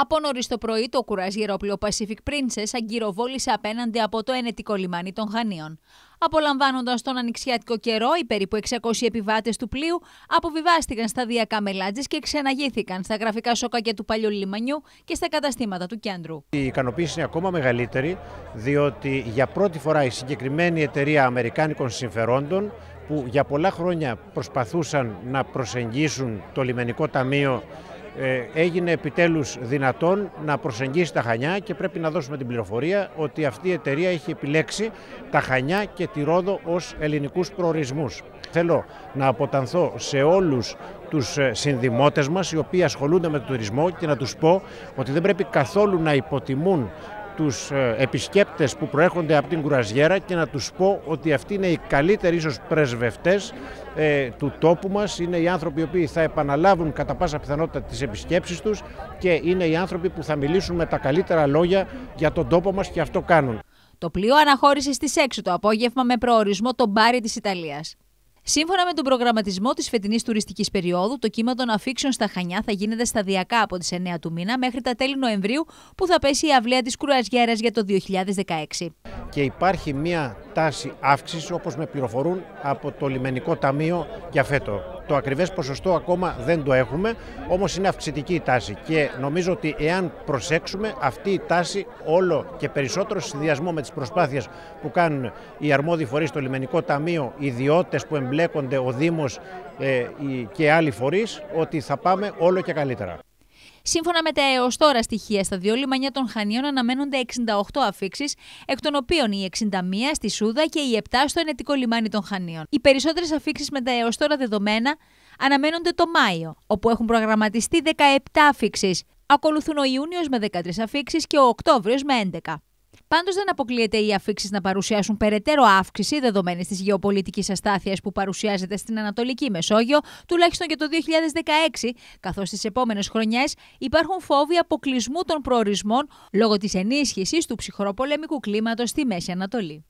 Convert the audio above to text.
Από νωρίς το πρωί, το κουραζιερόπλοιο Pacific Princess αγκυροβόλησε απέναντι από το ενετικό λιμάνι των Χανίων. Απολαμβάνοντας τον ανοιξιάτικο καιρό, οι περίπου 600 επιβάτες του πλοίου αποβιβάστηκαν σταδιακά με λάτζε και ξεναγήθηκαν στα γραφικά σοκάκια του παλιού λιμανιού και στα καταστήματα του κέντρου. Η ικανοποίηση είναι ακόμα μεγαλύτερη, διότι για πρώτη φορά η συγκεκριμένη εταιρεία Αμερικάνικων συμφερόντων που για πολλά χρόνια προσπαθούσαν να προσεγγίσουν το λιμενικό ταμείο ε, έγινε επιτέλους δυνατόν να προσεγγίσει τα Χανιά και πρέπει να δώσουμε την πληροφορία ότι αυτή η εταιρεία έχει επιλέξει τα Χανιά και τη Ρόδο ως ελληνικούς προορισμούς. Θέλω να αποτανθώ σε όλους τους ε, συνδημότες μας οι οποίοι ασχολούνται με τον τουρισμό και να τους πω ότι δεν πρέπει καθόλου να υποτιμούν τους ε, επισκέπτες που προέρχονται από την Κουραζιέρα και να τους πω ότι αυτοί είναι οι καλύτεροι ίσως πρεσβευτές ε, του τόπου μας, είναι οι άνθρωποι οι οποίοι θα επαναλάβουν κατά πάσα πιθανότητα τις επισκέψεις τους και είναι οι άνθρωποι που θα μιλήσουν με τα καλύτερα λόγια για τον τόπο μας και αυτό κάνουν. Το πλοίο αναχώρησε στις 6 το απόγευμα με προορισμό το Μπάρι της Ιταλίας. Σύμφωνα με τον προγραμματισμό της φετινής τουριστικής περίοδου, το κύμα των αφήξεων στα Χανιά θα γίνεται σταδιακά από τις 9 του μήνα μέχρι τα τέλη Νοεμβρίου, που θα πέσει η αυλαία της Κρουαζιέρα για το 2016 και υπάρχει μια τάση αύξησης όπως με πληροφορούν από το Λιμενικό Ταμείο για φέτο. Το ακριβές ποσοστό ακόμα δεν το έχουμε, όμως είναι αυξητική η τάση και νομίζω ότι εάν προσέξουμε αυτή η τάση όλο και περισσότερο συνδυασμό με τις προσπάθειες που κάνουν οι αρμόδιοι φορείς στο Λιμενικό Ταμείο, οι ιδιώτες που εμπλέκονται, ο Δήμος ε, και άλλοι φορείς, ότι θα πάμε όλο και καλύτερα. Σύμφωνα με τα έως τώρα στοιχεία, στα δύο λιμανιά των Χανίων αναμένονται 68 αφήξεις, εκ των οποίων η 61 στη Σούδα και η 7 στο ενετικό λιμάνι των Χανίων. Οι περισσότερες αφήξεις με τα έως τώρα δεδομένα αναμένονται το Μάιο, όπου έχουν προγραμματιστεί 17 αφήξεις. Ακολουθούν ο Ιούνιος με 13 αφήξεις και ο Οκτώβριος με 11. Πάντως δεν αποκλείεται οι αφήξεις να παρουσιάσουν περαιτέρω αύξηση δεδομένη της γεωπολιτικής αστάθειας που παρουσιάζεται στην Ανατολική Μεσόγειο, τουλάχιστον και το 2016, καθώ στι επόμενες χρονιές υπάρχουν φόβοι αποκλεισμού των προορισμών λόγω της ενίσχυσης του ψυχροπολεμικού κλίματος στη Μέση Ανατολή.